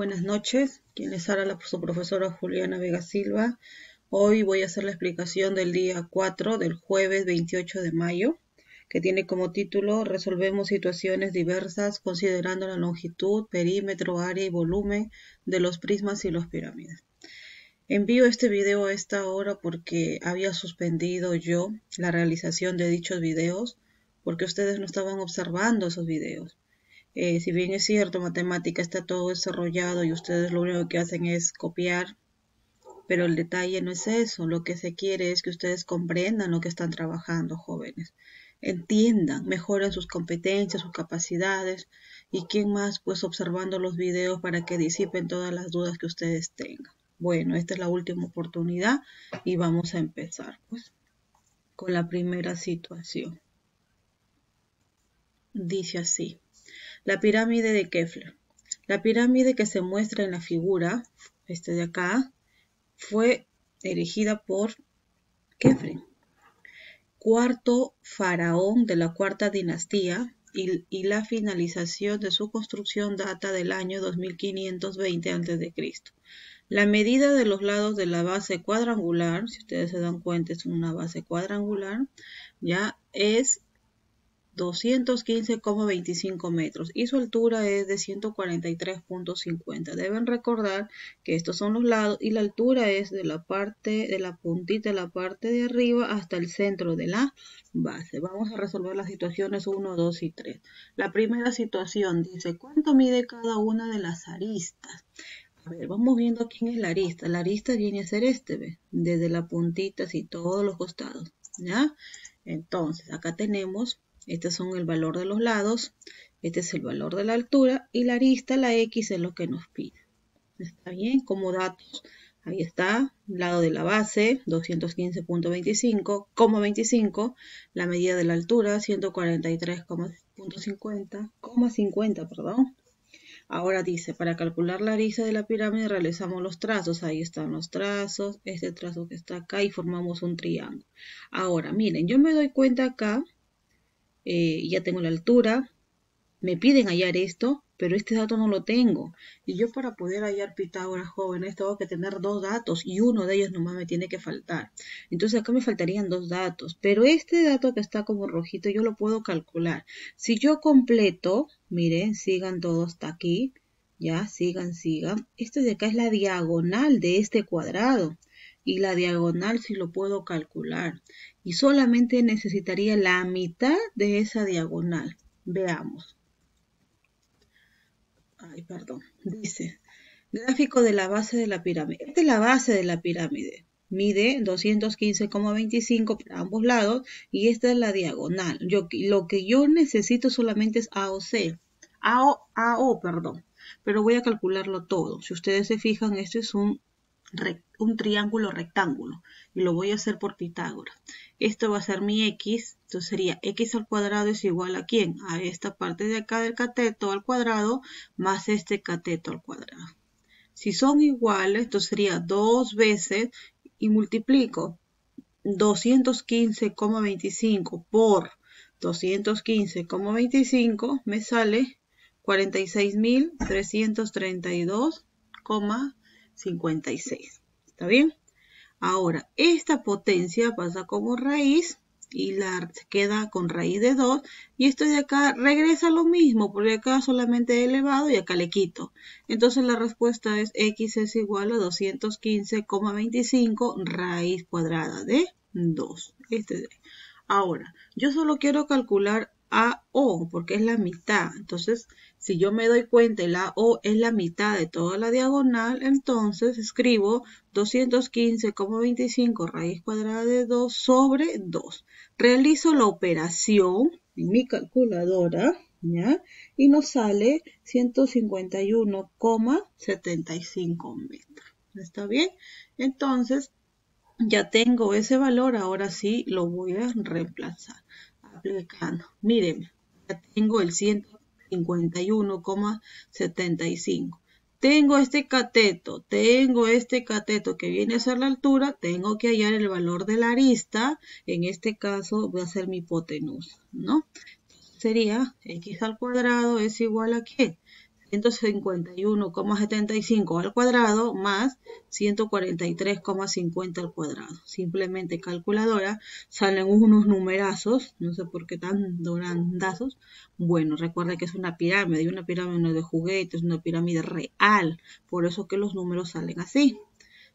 Buenas noches, quien les habla su profesora Juliana Vega Silva. Hoy voy a hacer la explicación del día 4 del jueves 28 de mayo, que tiene como título Resolvemos situaciones diversas considerando la longitud, perímetro, área y volumen de los prismas y las pirámides. Envío este video a esta hora porque había suspendido yo la realización de dichos videos porque ustedes no estaban observando esos videos. Eh, si bien es cierto, matemática está todo desarrollado y ustedes lo único que hacen es copiar, pero el detalle no es eso. Lo que se quiere es que ustedes comprendan lo que están trabajando, jóvenes. Entiendan, mejoren sus competencias, sus capacidades y quién más, pues observando los videos para que disipen todas las dudas que ustedes tengan. Bueno, esta es la última oportunidad y vamos a empezar, pues, con la primera situación. Dice así. La pirámide de Kefla. La pirámide que se muestra en la figura, esta de acá, fue erigida por Kefren, cuarto faraón de la cuarta dinastía, y, y, la finalización de su construcción data del año 2520 a.C. La medida de los lados de la base cuadrangular, si ustedes se dan cuenta es una base cuadrangular, ya es 215,25 metros y su altura es de 143,50. Deben recordar que estos son los lados y la altura es de la parte de la puntita de la parte de arriba hasta el centro de la base. Vamos a resolver las situaciones 1, 2 y 3. La primera situación dice, ¿cuánto mide cada una de las aristas? A ver, vamos viendo quién es la arista. La arista viene a ser este, Desde la puntita así, todos los costados, ¿ya? Entonces, acá tenemos este son el valor de los lados, este es el valor de la altura y la arista, la X, es lo que nos pide. ¿Está bien? Como datos, ahí está, lado de la base, 215.25, 25, la medida de la altura, 143.50, perdón. Ahora dice, para calcular la arista de la pirámide realizamos los trazos. Ahí están los trazos, este trazo que está acá y formamos un triángulo. Ahora, miren, yo me doy cuenta acá eh, ya tengo la altura, me piden hallar esto, pero este dato no lo tengo. Y yo para poder hallar Pitágoras jóvenes tengo que tener dos datos y uno de ellos nomás me tiene que faltar. Entonces acá me faltarían dos datos, pero este dato que está como rojito yo lo puedo calcular. Si yo completo, miren, sigan todo hasta aquí, ya, sigan, sigan. Este de acá es la diagonal de este cuadrado y la diagonal si lo puedo calcular. Y solamente necesitaría la mitad de esa diagonal. Veamos. Ay, perdón. Dice, gráfico de la base de la pirámide. Esta es la base de la pirámide. Mide 215,25 para ambos lados y esta es la diagonal. Yo, lo que yo necesito solamente es AOC. AO, AO, perdón. Pero voy a calcularlo todo. Si ustedes se fijan, este es un un triángulo rectángulo y lo voy a hacer por Pitágoras. Esto va a ser mi x, entonces sería x al cuadrado es igual a quién? A esta parte de acá del cateto al cuadrado más este cateto al cuadrado. Si son iguales, entonces sería dos veces y multiplico 215,25 por 215,25 me sale 46.332,25. 56. ¿Está bien? Ahora, esta potencia pasa como raíz y la queda con raíz de 2 y esto de acá regresa lo mismo porque acá solamente he elevado y acá le quito. Entonces la respuesta es x es igual a 215,25 raíz cuadrada de 2. Este Ahora, yo solo quiero calcular a o porque es la mitad. Entonces si yo me doy cuenta y la O es la mitad de toda la diagonal, entonces escribo 215,25 raíz cuadrada de 2 sobre 2. Realizo la operación en mi calculadora ¿ya? y nos sale 151,75 metros. ¿Está bien? Entonces, ya tengo ese valor, ahora sí lo voy a reemplazar aplicando. Miren, ya tengo el 100 51,75. Tengo este cateto, tengo este cateto que viene a ser la altura, tengo que hallar el valor de la arista, en este caso voy a ser mi hipotenusa, ¿no? Sería x al cuadrado es igual a qué? 151,75 al cuadrado más 143,50 al cuadrado. Simplemente calculadora, salen unos numerazos, no sé por qué tan grandazos, Bueno, recuerda que es una pirámide, una pirámide de juguetes, una pirámide real, por eso que los números salen así.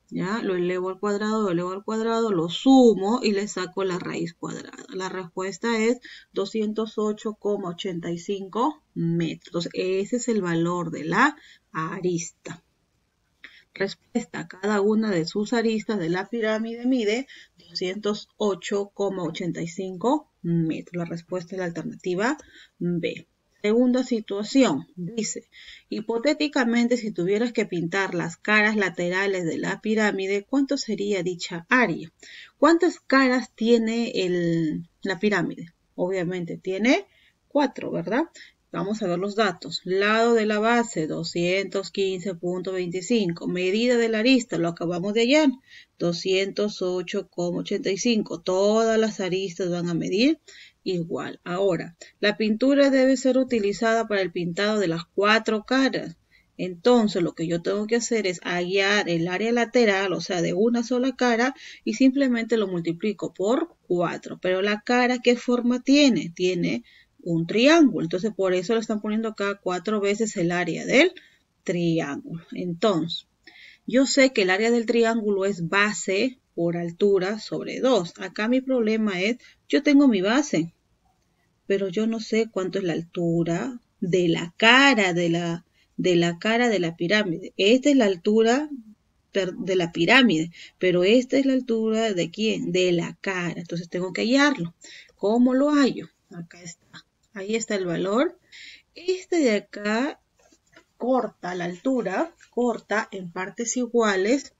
¿Ya? Lo elevo al cuadrado, lo elevo al cuadrado, lo sumo y le saco la raíz cuadrada. La respuesta es 208,85 metros. Ese es el valor de la arista. Respuesta, cada una de sus aristas de la pirámide mide 208,85 metros. La respuesta es la alternativa B. Segunda situación, dice, hipotéticamente si tuvieras que pintar las caras laterales de la pirámide, ¿cuánto sería dicha área? ¿Cuántas caras tiene la pirámide? Obviamente tiene cuatro, ¿verdad? Vamos a ver los datos. Lado de la base, 215.25. Medida de la arista, lo acabamos de hallar, 208.85. Todas las aristas van a medir igual. Ahora, la pintura debe ser utilizada para el pintado de las cuatro caras. Entonces lo que yo tengo que hacer es hallar el área lateral, o sea, de una sola cara, y simplemente lo multiplico por cuatro. Pero la cara, ¿qué forma tiene? Tiene un triángulo. Entonces por eso lo están poniendo acá cuatro veces el área del triángulo. Entonces, yo sé que el área del triángulo es base por altura sobre 2. Acá mi problema es, yo tengo mi base, pero yo no sé cuánto es la altura de la cara de la, de la cara de la pirámide. Esta es la altura de la pirámide, pero esta es la altura de quién? De la cara. Entonces tengo que hallarlo. ¿Cómo lo hallo? Acá está. Ahí está el valor. Este de acá corta la altura, corta en partes iguales.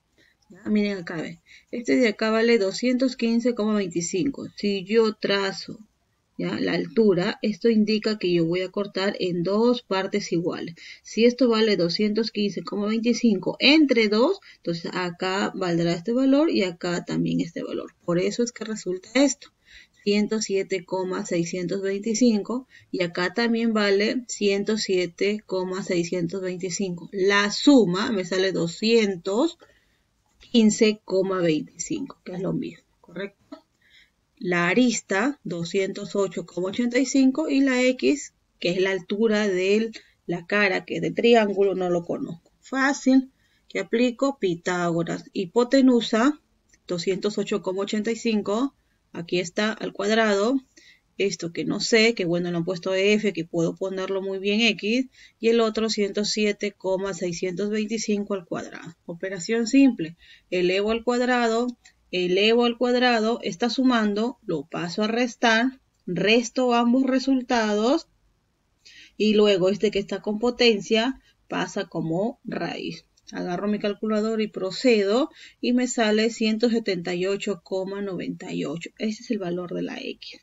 Miren acá, Este de acá vale 215,25. Si yo trazo la altura, esto indica que yo voy a cortar en dos partes iguales. Si esto vale 215,25 entre 2, entonces acá valdrá este valor y acá también este valor. Por eso es que resulta esto. 107,625 y acá también vale 107,625. La suma me sale 215,25, que es lo mismo, ¿correcto? la arista 208,85 y la X, que es la altura de la cara, que es de triángulo, no lo conozco. Fácil, que aplico Pitágoras. Hipotenusa 208,85, aquí está al cuadrado. Esto que no sé, que bueno, lo han puesto F, que puedo ponerlo muy bien X. Y el otro 107,625 al cuadrado. Operación simple. Elevo al cuadrado elevo al cuadrado está sumando, lo paso a restar, resto ambos resultados y luego este que está con potencia pasa como raíz. Agarro mi calculador y procedo y me sale 178,98. Ese es el valor de la X.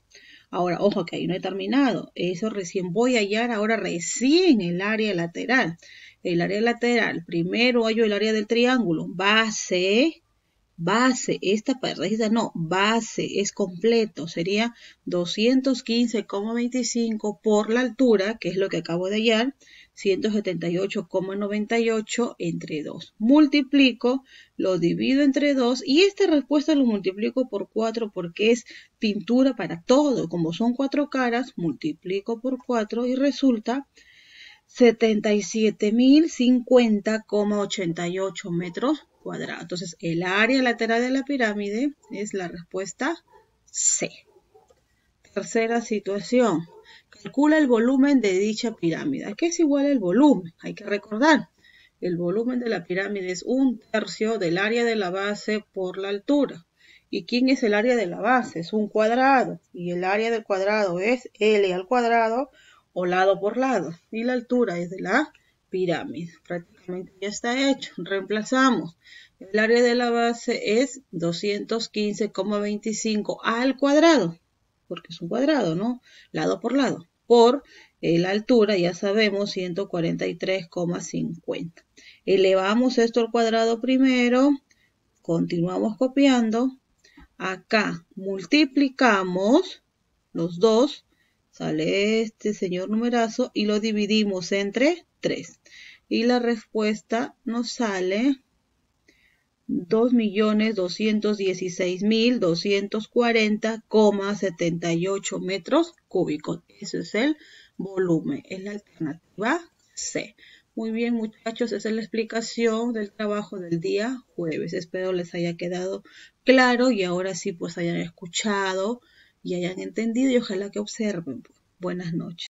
Ahora, ojo que ahí no he terminado. Eso recién voy a hallar ahora recién el área lateral. El área lateral, primero hallo el área del triángulo, base base, esta parrilla no, base es completo, sería 215,25 por la altura, que es lo que acabo de hallar, 178,98 entre 2. Multiplico, lo divido entre 2 y esta respuesta lo multiplico por 4 porque es pintura para todo. Como son 4 caras, multiplico por 4 y resulta 77.050,88 metros cuadrado. Entonces, el área lateral de la pirámide es la respuesta C. Tercera situación. Calcula el volumen de dicha pirámide. qué es igual el volumen? Hay que recordar. El volumen de la pirámide es un tercio del área de la base por la altura. ¿Y quién es el área de la base? Es un cuadrado. Y el área del cuadrado es L al cuadrado o lado por lado. Y la altura es de la pirámide. Prácticamente ya está hecho. Reemplazamos. El área de la base es 215,25 al cuadrado, porque es un cuadrado, ¿no? Lado por lado. Por eh, la altura, ya sabemos, 143,50. Elevamos esto al cuadrado primero. Continuamos copiando. Acá multiplicamos los dos sale este señor numerazo y lo dividimos entre y la respuesta nos sale 2.216.240,78 metros cúbicos. Ese es el volumen, es la alternativa C. Muy bien, muchachos, esa es la explicación del trabajo del día jueves. Espero les haya quedado claro y ahora sí pues hayan escuchado y hayan entendido y ojalá que observen. Buenas noches.